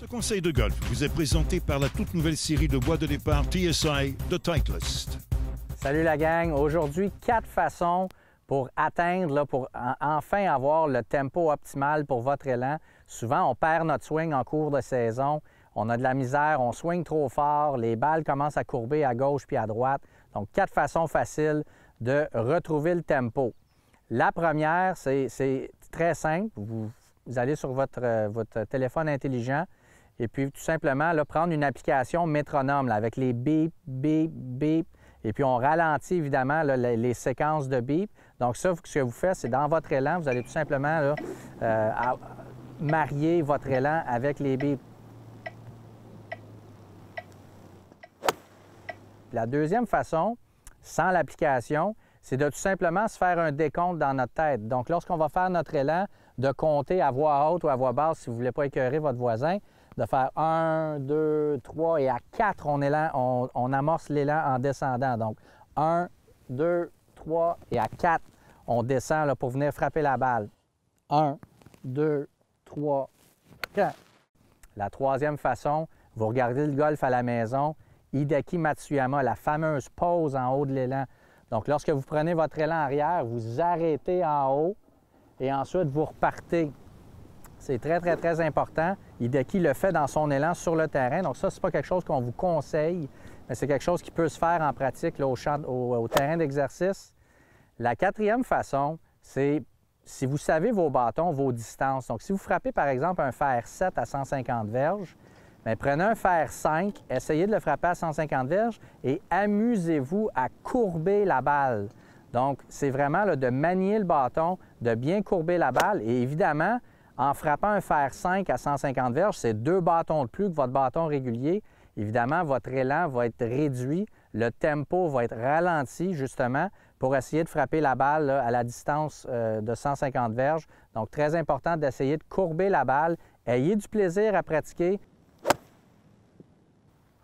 Ce conseil de golf vous est présenté par la toute nouvelle série de bois de départ TSI de Titleist. Salut la gang! Aujourd'hui, quatre façons pour atteindre, pour enfin avoir le tempo optimal pour votre élan. Souvent, on perd notre swing en cours de saison. On a de la misère, on swing trop fort, les balles commencent à courber à gauche puis à droite. Donc, quatre façons faciles de retrouver le tempo. La première, c'est très simple. Vous, allez sur votre euh, téléphone intelligent, et puis, tout simplement, là, prendre une application métronome avec les bip, bip, bip. Et puis, on ralentit évidemment les, séquences de bip. Donc, ça, ce que vous faites, c'est dans votre élan, vous allez tout simplement euh, marier votre élan avec les bip ». La deuxième façon, sans l'application, c'est de tout simplement se faire un décompte dans notre tête. Donc, lorsqu'on va faire notre élan, de compter à voix haute ou à voix basse si vous ne voulez pas écœurer votre voisin, de faire 1, 2, 3 et à 4, on, on, on amorce l'élan en descendant. Donc 1, 2, 3 et à 4, on descend là, pour venir frapper la balle. 1, 2, 3, 4. La troisième façon, vous regardez le golf à la maison, Hideki Matsuyama, la fameuse pause en haut de l'élan. Donc, lorsque vous prenez votre élan arrière, vous arrêtez en haut et ensuite vous repartez. C'est très, très, très important. qui le fait dans son élan sur le terrain. Donc ça, c'est pas quelque chose qu'on vous conseille, mais c'est quelque chose qui peut se faire en pratique au, au, terrain d'exercice. La quatrième façon, c'est si vous savez vos bâtons, vos distances. Donc, si vous frappez, par exemple, un fer 7 à 150 verges, mais prenez un fer 5, essayez de le frapper à 150 verges et amusez-vous à courber la balle. Donc, c'est vraiment de manier le bâton, de bien courber la balle. Et évidemment, en frappant un fer 5 à 150 verges, c'est deux bâtons de plus que votre bâton régulier. Évidemment, votre élan va être réduit, le tempo va être ralenti justement pour essayer de frapper la balle à la distance euh, de 150 verges. Donc, très important d'essayer de courber la balle. Ayez du plaisir à pratiquer.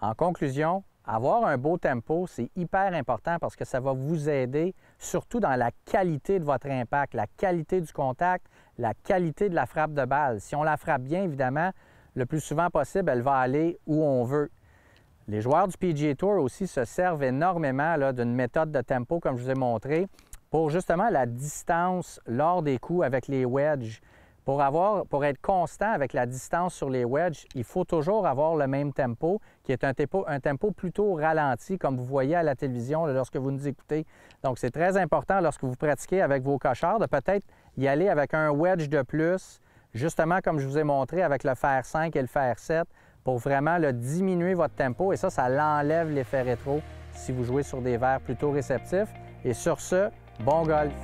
En conclusion, avoir un beau tempo, c'est hyper important parce que ça va vous aider surtout dans la qualité de votre impact, la qualité du contact, la qualité de la frappe de balle. Si on la frappe bien, évidemment, le plus souvent possible, elle va aller où on veut. Les joueurs du PGA Tour aussi se servent énormément d'une méthode de tempo, comme je vous ai montré, pour justement la distance lors des coups avec les wedges, pour, avoir, pour être constant avec la distance sur les wedges, il faut toujours avoir le même tempo, qui est un tempo, un tempo plutôt ralenti, comme vous voyez à la télévision lorsque vous nous écoutez. Donc, c'est très important lorsque vous pratiquez avec vos cocheurs de peut-être y aller avec un wedge de plus, justement comme je vous ai montré avec le fer 5 et le fer 7, pour vraiment le diminuer votre tempo. Et ça, ça l'enlève l'effet rétro si vous jouez sur des verres plutôt réceptifs. Et sur ce, bon golf!